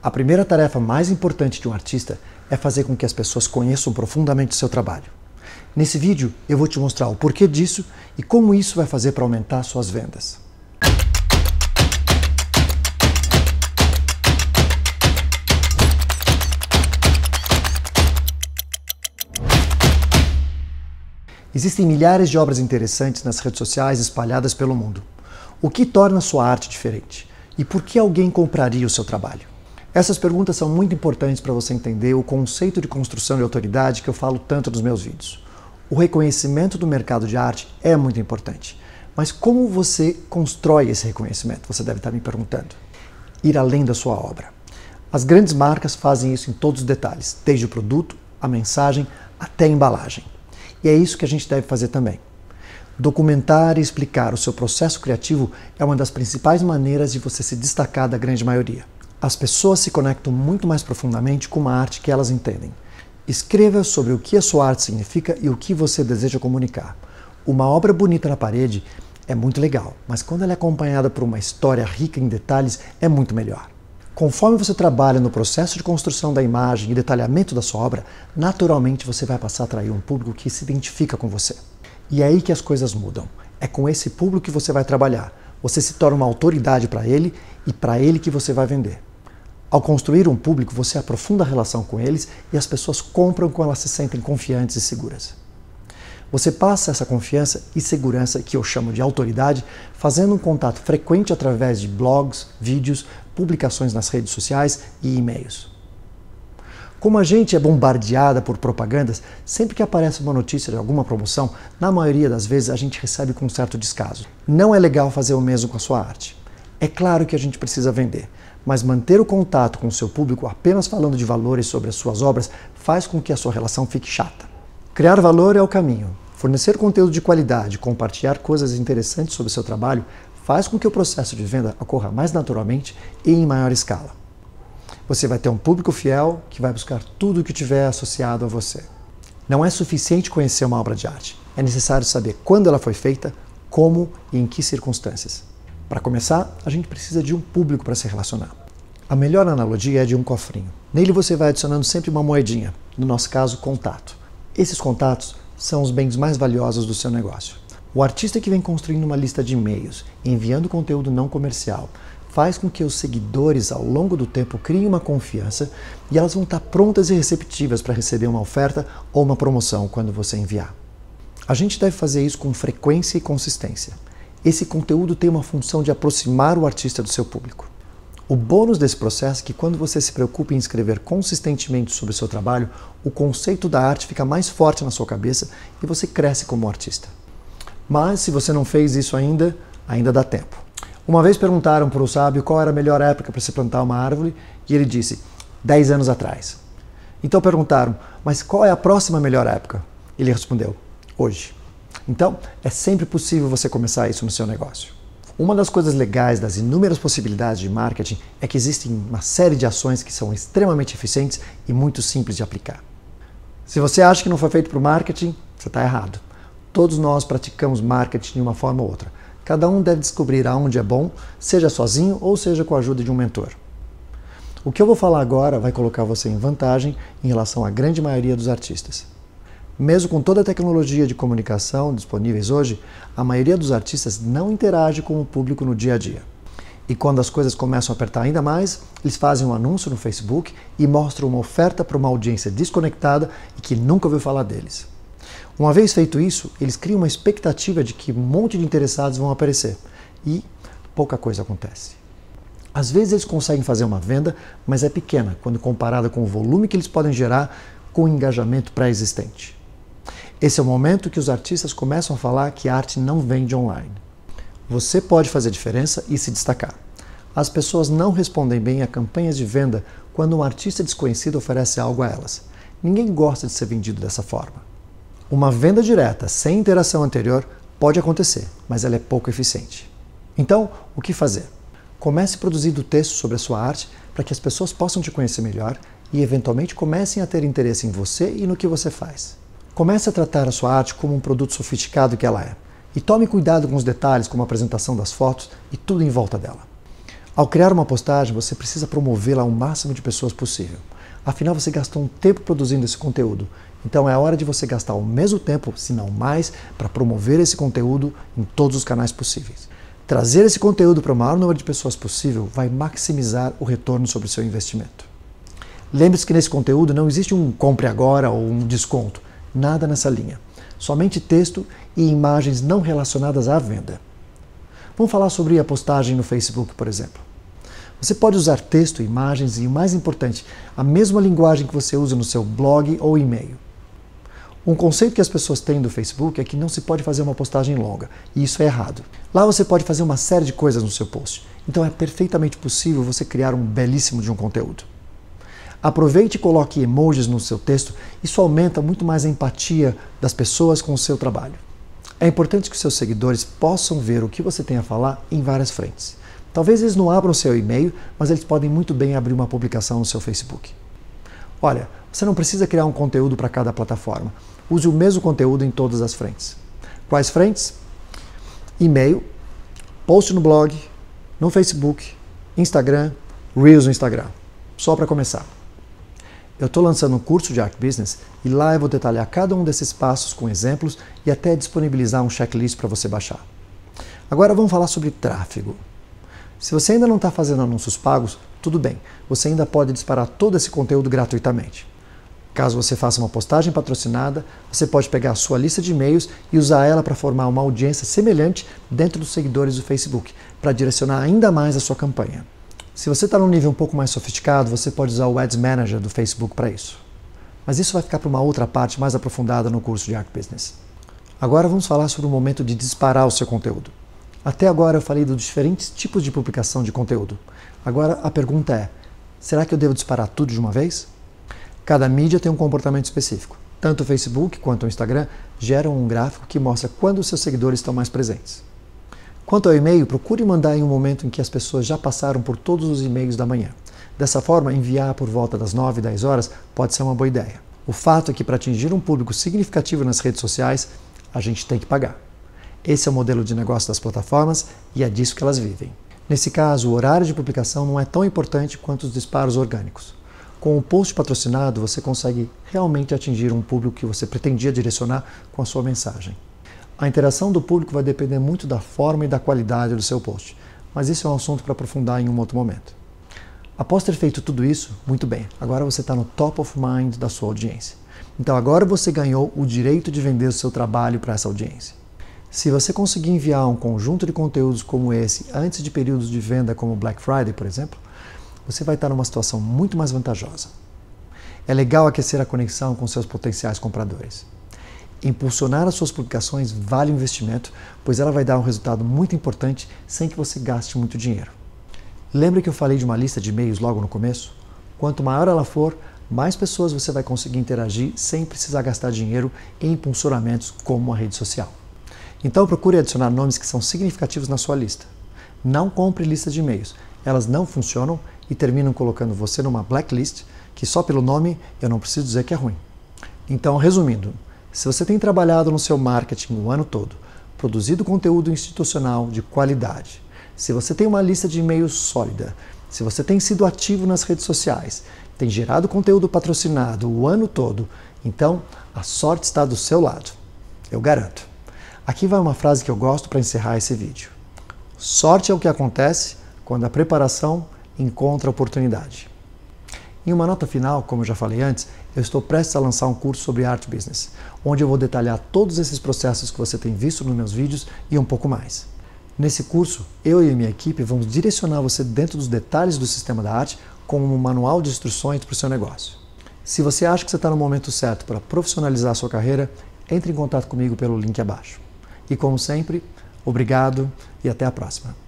A primeira tarefa mais importante de um artista é fazer com que as pessoas conheçam profundamente o seu trabalho. Nesse vídeo eu vou te mostrar o porquê disso e como isso vai fazer para aumentar suas vendas. Existem milhares de obras interessantes nas redes sociais espalhadas pelo mundo. O que torna sua arte diferente? E por que alguém compraria o seu trabalho? Essas perguntas são muito importantes para você entender o conceito de construção de autoridade que eu falo tanto nos meus vídeos. O reconhecimento do mercado de arte é muito importante. Mas como você constrói esse reconhecimento? Você deve estar me perguntando. Ir além da sua obra. As grandes marcas fazem isso em todos os detalhes, desde o produto, a mensagem, até a embalagem. E é isso que a gente deve fazer também. Documentar e explicar o seu processo criativo é uma das principais maneiras de você se destacar da grande maioria. As pessoas se conectam muito mais profundamente com uma arte que elas entendem. Escreva sobre o que a sua arte significa e o que você deseja comunicar. Uma obra bonita na parede é muito legal, mas quando ela é acompanhada por uma história rica em detalhes, é muito melhor. Conforme você trabalha no processo de construção da imagem e detalhamento da sua obra, naturalmente você vai passar a atrair um público que se identifica com você. E é aí que as coisas mudam. É com esse público que você vai trabalhar. Você se torna uma autoridade para ele e para ele que você vai vender. Ao construir um público, você aprofunda a relação com eles e as pessoas compram quando elas se sentem confiantes e seguras. Você passa essa confiança e segurança, que eu chamo de autoridade, fazendo um contato frequente através de blogs, vídeos, publicações nas redes sociais e e-mails. Como a gente é bombardeada por propagandas, sempre que aparece uma notícia de alguma promoção, na maioria das vezes a gente recebe com um certo descaso. Não é legal fazer o mesmo com a sua arte. É claro que a gente precisa vender, mas manter o contato com o seu público apenas falando de valores sobre as suas obras faz com que a sua relação fique chata. Criar valor é o caminho. Fornecer conteúdo de qualidade, compartilhar coisas interessantes sobre o seu trabalho faz com que o processo de venda ocorra mais naturalmente e em maior escala. Você vai ter um público fiel que vai buscar tudo o que tiver associado a você. Não é suficiente conhecer uma obra de arte. É necessário saber quando ela foi feita, como e em que circunstâncias. Para começar, a gente precisa de um público para se relacionar. A melhor analogia é de um cofrinho. Nele você vai adicionando sempre uma moedinha, no nosso caso, contato. Esses contatos são os bens mais valiosos do seu negócio. O artista que vem construindo uma lista de e-mails, enviando conteúdo não comercial, faz com que os seguidores ao longo do tempo criem uma confiança e elas vão estar prontas e receptivas para receber uma oferta ou uma promoção quando você enviar. A gente deve fazer isso com frequência e consistência. Esse conteúdo tem uma função de aproximar o artista do seu público. O bônus desse processo é que quando você se preocupa em escrever consistentemente sobre o seu trabalho, o conceito da arte fica mais forte na sua cabeça e você cresce como artista. Mas se você não fez isso ainda, ainda dá tempo. Uma vez perguntaram para o sábio qual era a melhor época para se plantar uma árvore e ele disse: 10 anos atrás. Então perguntaram: "Mas qual é a próxima melhor época?" Ele respondeu: "Hoje". Então, é sempre possível você começar isso no seu negócio. Uma das coisas legais das inúmeras possibilidades de marketing é que existem uma série de ações que são extremamente eficientes e muito simples de aplicar. Se você acha que não foi feito para o marketing, você está errado. Todos nós praticamos marketing de uma forma ou outra. Cada um deve descobrir aonde é bom, seja sozinho ou seja com a ajuda de um mentor. O que eu vou falar agora vai colocar você em vantagem em relação à grande maioria dos artistas. Mesmo com toda a tecnologia de comunicação disponíveis hoje, a maioria dos artistas não interage com o público no dia a dia. E quando as coisas começam a apertar ainda mais, eles fazem um anúncio no Facebook e mostram uma oferta para uma audiência desconectada e que nunca ouviu falar deles. Uma vez feito isso, eles criam uma expectativa de que um monte de interessados vão aparecer e pouca coisa acontece. Às vezes eles conseguem fazer uma venda, mas é pequena quando comparada com o volume que eles podem gerar com o engajamento pré-existente. Esse é o momento que os artistas começam a falar que a arte não vende online. Você pode fazer diferença e se destacar. As pessoas não respondem bem a campanhas de venda quando um artista desconhecido oferece algo a elas. Ninguém gosta de ser vendido dessa forma. Uma venda direta, sem interação anterior, pode acontecer, mas ela é pouco eficiente. Então, o que fazer? Comece produzindo texto sobre a sua arte para que as pessoas possam te conhecer melhor e eventualmente comecem a ter interesse em você e no que você faz. Comece a tratar a sua arte como um produto sofisticado que ela é. E tome cuidado com os detalhes, como a apresentação das fotos e tudo em volta dela. Ao criar uma postagem, você precisa promovê-la ao máximo de pessoas possível. Afinal, você gastou um tempo produzindo esse conteúdo. Então é hora de você gastar o mesmo tempo, se não mais, para promover esse conteúdo em todos os canais possíveis. Trazer esse conteúdo para o maior número de pessoas possível vai maximizar o retorno sobre o seu investimento. Lembre-se que nesse conteúdo não existe um compre agora ou um desconto. Nada nessa linha. Somente texto e imagens não relacionadas à venda. Vamos falar sobre a postagem no Facebook, por exemplo. Você pode usar texto, imagens e, o mais importante, a mesma linguagem que você usa no seu blog ou e-mail. Um conceito que as pessoas têm do Facebook é que não se pode fazer uma postagem longa, e isso é errado. Lá você pode fazer uma série de coisas no seu post, então é perfeitamente possível você criar um belíssimo de um conteúdo. Aproveite e coloque emojis no seu texto. Isso aumenta muito mais a empatia das pessoas com o seu trabalho. É importante que os seus seguidores possam ver o que você tem a falar em várias frentes. Talvez eles não abram seu e-mail, mas eles podem muito bem abrir uma publicação no seu Facebook. Olha, você não precisa criar um conteúdo para cada plataforma. Use o mesmo conteúdo em todas as frentes. Quais frentes? E-mail, post no blog, no Facebook, Instagram, Reels no Instagram. Só para começar. Eu estou lançando um curso de Art Business e lá eu vou detalhar cada um desses passos com exemplos e até disponibilizar um checklist para você baixar. Agora vamos falar sobre tráfego. Se você ainda não está fazendo anúncios pagos, tudo bem, você ainda pode disparar todo esse conteúdo gratuitamente. Caso você faça uma postagem patrocinada, você pode pegar a sua lista de e-mails e usar ela para formar uma audiência semelhante dentro dos seguidores do Facebook, para direcionar ainda mais a sua campanha. Se você está num nível um pouco mais sofisticado, você pode usar o Ads Manager do Facebook para isso. Mas isso vai ficar para uma outra parte mais aprofundada no curso de Art Business. Agora vamos falar sobre o momento de disparar o seu conteúdo. Até agora eu falei dos diferentes tipos de publicação de conteúdo. Agora a pergunta é: será que eu devo disparar tudo de uma vez? Cada mídia tem um comportamento específico. Tanto o Facebook quanto o Instagram geram um gráfico que mostra quando os seus seguidores estão mais presentes. Quanto ao e-mail, procure mandar em um momento em que as pessoas já passaram por todos os e-mails da manhã. Dessa forma, enviar por volta das 9, 10 horas pode ser uma boa ideia. O fato é que para atingir um público significativo nas redes sociais, a gente tem que pagar. Esse é o modelo de negócio das plataformas e é disso que elas vivem. Nesse caso, o horário de publicação não é tão importante quanto os disparos orgânicos. Com o post patrocinado, você consegue realmente atingir um público que você pretendia direcionar com a sua mensagem. A interação do público vai depender muito da forma e da qualidade do seu post, mas isso é um assunto para aprofundar em um outro momento. Após ter feito tudo isso, muito bem, agora você está no top of mind da sua audiência. Então agora você ganhou o direito de vender o seu trabalho para essa audiência. Se você conseguir enviar um conjunto de conteúdos como esse antes de períodos de venda como Black Friday, por exemplo, você vai estar numa situação muito mais vantajosa. É legal aquecer a conexão com seus potenciais compradores. Impulsionar as suas publicações vale o investimento, pois ela vai dar um resultado muito importante sem que você gaste muito dinheiro. Lembra que eu falei de uma lista de e-mails logo no começo? Quanto maior ela for, mais pessoas você vai conseguir interagir sem precisar gastar dinheiro em impulsionamentos como a rede social. Então procure adicionar nomes que são significativos na sua lista. Não compre listas de e-mails, elas não funcionam e terminam colocando você numa blacklist que só pelo nome eu não preciso dizer que é ruim. Então, resumindo, se você tem trabalhado no seu marketing o ano todo, produzido conteúdo institucional de qualidade, se você tem uma lista de e-mails sólida, se você tem sido ativo nas redes sociais, tem gerado conteúdo patrocinado o ano todo, então a sorte está do seu lado. Eu garanto. Aqui vai uma frase que eu gosto para encerrar esse vídeo. Sorte é o que acontece quando a preparação encontra oportunidade. Em uma nota final, como eu já falei antes, eu estou prestes a lançar um curso sobre Art Business, onde eu vou detalhar todos esses processos que você tem visto nos meus vídeos e um pouco mais. Nesse curso, eu e minha equipe vamos direcionar você dentro dos detalhes do sistema da arte como um manual de instruções para o seu negócio. Se você acha que você está no momento certo para profissionalizar a sua carreira, entre em contato comigo pelo link abaixo. E como sempre, obrigado e até a próxima.